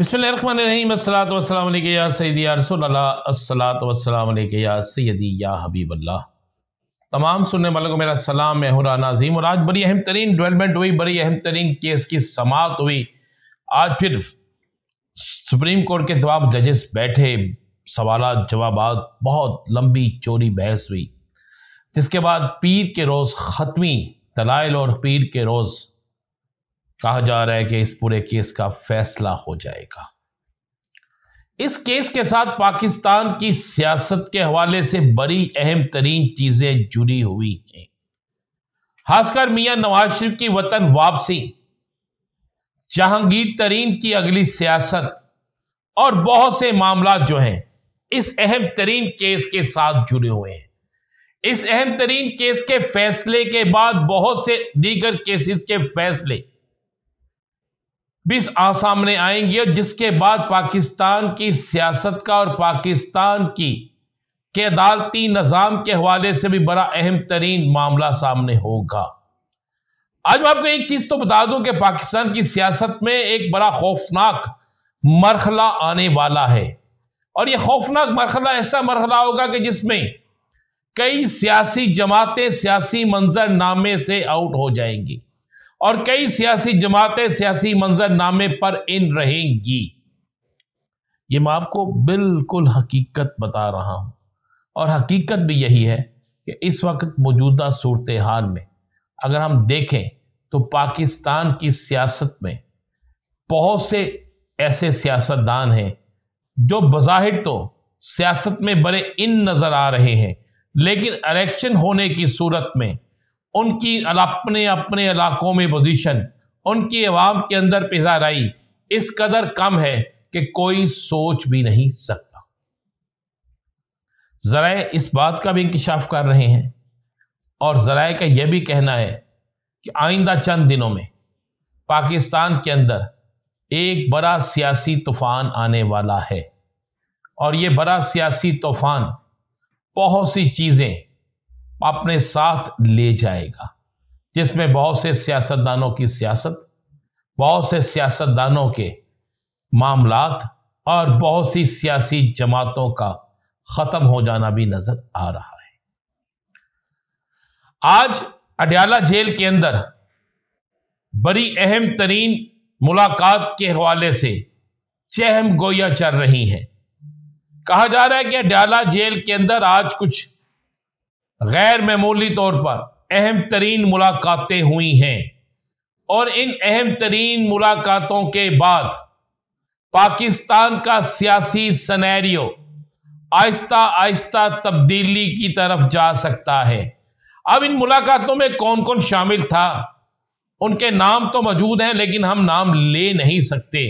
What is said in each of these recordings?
बसमीम या सैदी या रसोल्लासलात सैदी या हबीबल्ला तमाम सुनने वालों को मेरा सलाम मैं हुरा नाजीम और आज बड़ी अहम तरीन डेवलपमेंट हुई बड़ी अहम तरीन केस की समात हुई आज फिर सुप्रीम कोर्ट के तमाम जजेस बैठे सवाल जवाब बहुत लंबी चोरी बहस हुई जिसके बाद पीर के रोज़ ख़त्मी दलाइल और पीर के रोज़ कहा जा रहा है कि इस पूरे केस का फैसला हो जाएगा इस केस के साथ पाकिस्तान की सियासत के हवाले से बड़ी अहम तरीन चीजें जुड़ी हुई हैं खासकर मियां नवाज शरीफ की वतन वापसी जहांगीर तरीन की अगली सियासत और बहुत से मामला जो हैं इस अहम तरीन केस के साथ जुड़े हुए हैं इस अहम तरीन केस के फैसले के बाद बहुत से दीगर केसेस के फैसले बीस सामने आएंगी और जिसके बाद पाकिस्तान की सियासत का और पाकिस्तान की के अदालती निज़ाम के हवाले से भी बड़ा अहम तरीन मामला सामने होगा आज मैं आपको एक चीज़ तो बता दूं कि पाकिस्तान की सियासत में एक बड़ा खौफनाक मरहला आने वाला है और यह खौफनाक मरहला ऐसा मरहला होगा कि जिसमें कई सियासी जमातें सियासी मंजरनामे से आउट हो जाएंगी और कई सियासी जमातें सियासी मंजरनामे पर इन रहेंगी ये मैं आपको बिल्कुल हकीकत बता रहा हूं और हकीकत भी यही है कि इस वक्त मौजूदा सूरत हाल में अगर हम देखें तो पाकिस्तान की सियासत में बहुत से ऐसे सियासतदान हैं जो बाहिर तो सियासत में बड़े इन नज़र आ रहे हैं लेकिन इलेक्शन होने की सूरत में उनकी अपने अपने इलाकों में पोजीशन उनकी आवाम के अंदर पिजाराई इस कदर कम है कि कोई सोच भी नहीं सकता जराए इस बात का भी इंकशाफ कर रहे हैं और जराए का यह भी कहना है कि आइंदा चंद दिनों में पाकिस्तान के अंदर एक बड़ा सियासी तूफ़ान आने वाला है और ये बड़ा सियासी तूफ़ान बहुत सी चीज़ें अपने साथ ले जाएगा जिसमें बहुत से सियासतदानों की सियासत बहुत से सियासतदानों के मामलात और बहुत सी सियासी जमातों का ख़त्म हो जाना भी नज़र आ रहा है आज अडयाला जेल के अंदर बड़ी अहम तरीन मुलाकात के हवाले से चहम गोया चल रही हैं कहा जा रहा है कि अडयाला जेल के अंदर आज कुछ गैर मामूली तौर पर अहम तरीन मुलाकातें हुई हैं और इन अहम तरीन मुलाकातों के बाद पाकिस्तान का सियासी सनेरियो आहिस्ता आहिस्ता तब्दीली की तरफ जा सकता है अब इन मुलाकातों में कौन कौन शामिल था उनके नाम तो मौजूद हैं लेकिन हम नाम ले नहीं सकते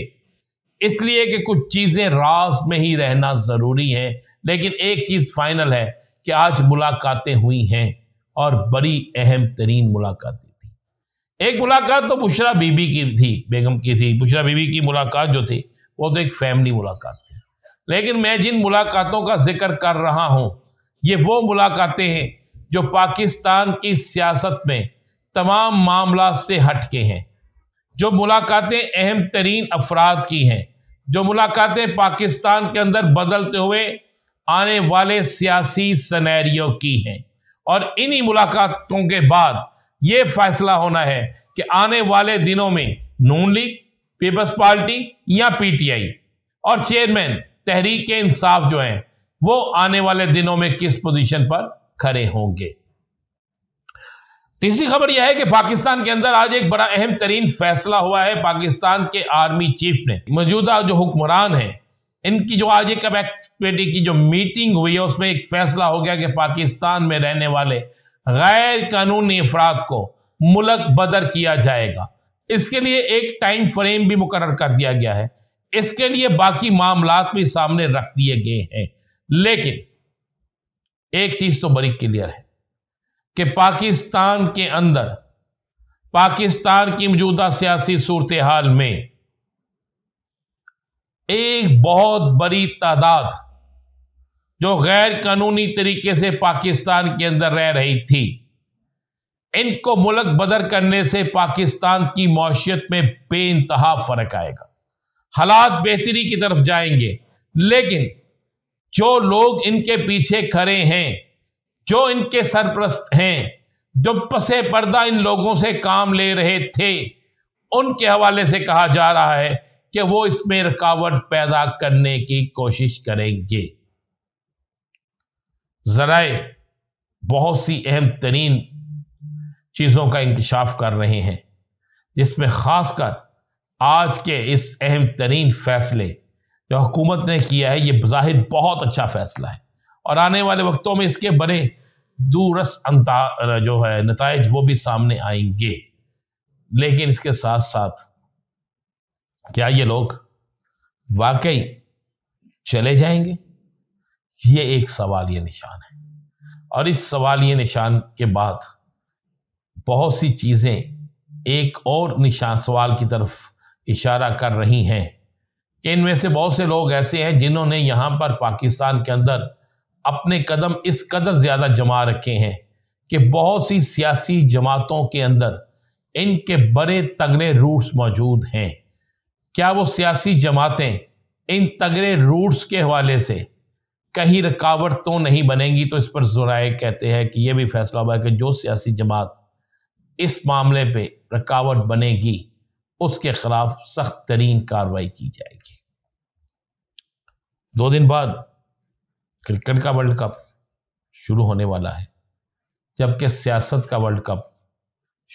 इसलिए कि कुछ चीज़ें रास में ही रहना ज़रूरी है लेकिन एक चीज़ फाइनल है कि आज मुलाकातें हुई हैं और बड़ी अहम तरीन मुलाकातें थी एक मुलाकात तो बुशरा बीबी की थी बेगम की थी बुशरा बीबी की मुलाकात जो थी वो तो एक फैमिली मुलाकात थी लेकिन मैं जिन मुलाकातों का जिक्र कर रहा हूँ ये वो मुलाकातें हैं जो पाकिस्तान की सियासत में तमाम मामला से हट के हैं जो मुलाकातें अहम तरीन अफराद की हैं जो मुलाकातें पाकिस्तान के अंदर बदलते हुए आने वाले सियासी सनेरियो की हैं और इन्हीं मुलाकातों के बाद ये फैसला होना है कि आने वाले दिनों में नून लीग पीपल्स पार्टी या पीटीआई और चेयरमैन तहरीक इंसाफ जो हैं वो आने वाले दिनों में किस पोजीशन पर खड़े होंगे तीसरी खबर यह है कि पाकिस्तान के अंदर आज एक बड़ा अहम तरीन फैसला हुआ है पाकिस्तान के आर्मी चीफ ने मौजूदा जो हुक्मरान है इनकी जो आज एक एक्ट कमेटी की जो मीटिंग हुई है उसमें एक फैसला हो गया कि पाकिस्तान में रहने वाले गैर कानूनी अफराद को मुलक बदर किया जाएगा इसके लिए एक टाइम फ्रेम भी मुकर कर दिया गया है इसके लिए बाकी मामला भी सामने रख दिए गए हैं लेकिन एक चीज तो बड़ी क्लियर है कि पाकिस्तान के अंदर पाकिस्तान की मौजूदा सियासी सूरत हाल में एक बहुत बड़ी तादाद जो गैर कानूनी तरीके से पाकिस्तान के अंदर रह रही थी इनको मुलक बदर करने से पाकिस्तान की मौशियत में बे इंतहा फर्क आएगा हालात बेहतरी की तरफ जाएंगे लेकिन जो लोग इनके पीछे खड़े हैं जो इनके सरप्रस्त हैं जो पसे पर्दा इन लोगों से काम ले रहे थे उनके हवाले से कहा जा रहा है कि वो इसमें रुकावट पैदा करने की कोशिश करेंगे जराए बहुत सी अहम तरीन चीज़ों का इंकशाफ कर रहे हैं जिसमें ख़ासकर आज के इस अहम तरीन फैसले जो हुकूमत ने किया है ये ज़ाहिर बहुत अच्छा फैसला है और आने वाले वक्तों में इसके बड़े दूरस अंता जो है नतज वो भी सामने आएंगे लेकिन इसके साथ साथ क्या ये लोग वाकई चले जाएंगे ये एक सवाल ये निशान है और इस सवाल ये निशान के बाद बहुत सी चीज़ें एक और निशान सवाल की तरफ इशारा कर रही हैं कि इनमें से बहुत से लोग ऐसे हैं जिन्होंने यहाँ पर पाकिस्तान के अंदर अपने कदम इस कदर ज़्यादा जमा रखे हैं कि बहुत सी सियासी जमातों के अंदर इनके बड़े तगड़े रूट्स मौजूद हैं क्या वो सियासी जमातें इन तगड़े रूट्स के हवाले से कहीं रुकावट तो नहीं बनेगी तो इस पर जोराए कहते हैं कि यह भी फैसला हुआ है कि जो सियासी जमात इस मामले पे रुकावट बनेगी उसके खिलाफ सख्त तरीन कार्रवाई की जाएगी दो दिन बाद क्रिकेट का वर्ल्ड कप शुरू होने वाला है जबकि सियासत का वर्ल्ड कप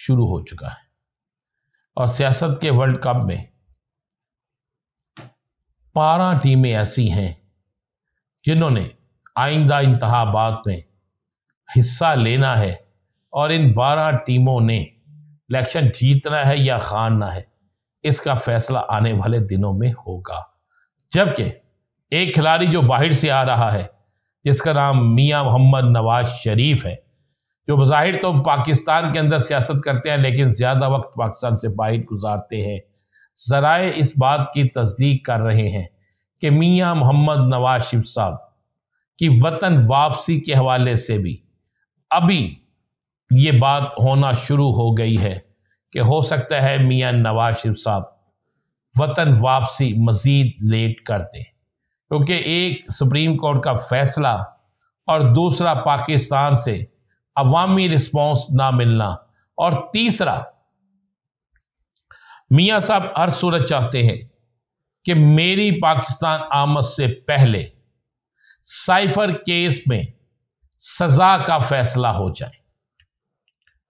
शुरू हो चुका है और सियासत के वर्ल्ड कप में बारह टीमें ऐसी हैं जिन्होंने आइंदा इंतबात में हिस्सा लेना है और इन बारह टीमों ने इलेक्शन जीतना है या हारना है इसका फैसला आने वाले दिनों में होगा जबकि एक खिलाड़ी जो बाहर से आ रहा है जिसका नाम मियां मोहम्मद नवाज शरीफ है जो बाहिर तो पाकिस्तान के अंदर सियासत करते हैं लेकिन ज़्यादा वक्त पाकिस्तान से बाहर गुजारते हैं जराए इस बात की तस्दीक कर रहे हैं कि मियाँ मोहम्मद नवाज शिफ साहब की वतन वापसी के हवाले से भी अभी ये बात होना शुरू हो गई है कि हो सकता है मियाँ नवाज शिफ साहब वतन वापसी मज़ीद लेट कर दें क्योंकि एक सुप्रीम कोर्ट का फैसला और दूसरा पाकिस्तान से अवामी रिस्पॉन्स ना मिलना और तीसरा मियाँ साहब हर सूरत चाहते हैं कि मेरी पाकिस्तान आमद से पहले साइफर केस में सजा का फैसला हो जाए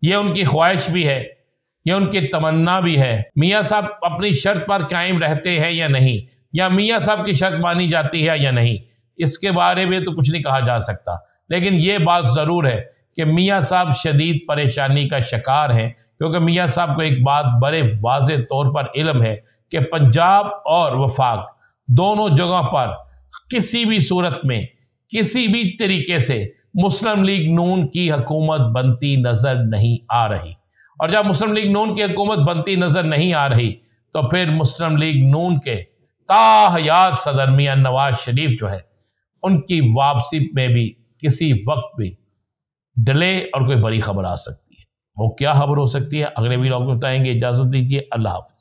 यह उनकी ख्वाहिश भी है यह उनकी तमन्ना भी है मियाँ साहब अपनी शर्त पर कायम रहते हैं या नहीं या मियाँ साहब की शर्त मानी जाती है या नहीं इसके बारे में तो कुछ नहीं कहा जा सकता लेकिन ये बात ज़रूर है कि मियाँ साहब शदीद परेशानी का शिकार हैं क्योंकि मियाँ साहब को एक बात बड़े वाज तौर पर इलम है कि पंजाब और वफाक दोनों जगह पर किसी भी सूरत में किसी भी तरीके से मुस्लिम लीग नून की हकूमत बनती नज़र नहीं आ रही और जब मुस्लिम लीग नून की हकूमत बनती नज़र नहीं आ रही तो फिर मुस्लिम लीग नून के ताहयात सदर मियाँ नवाज शरीफ जो है उनकी वापसी में भी किसी वक्त भी डले और कोई बड़ी खबर आ सकती है वो क्या खबर हो सकती है अगले वीडियो में बताएंगे इजाज़त दीजिए अल्लाह हाफिज़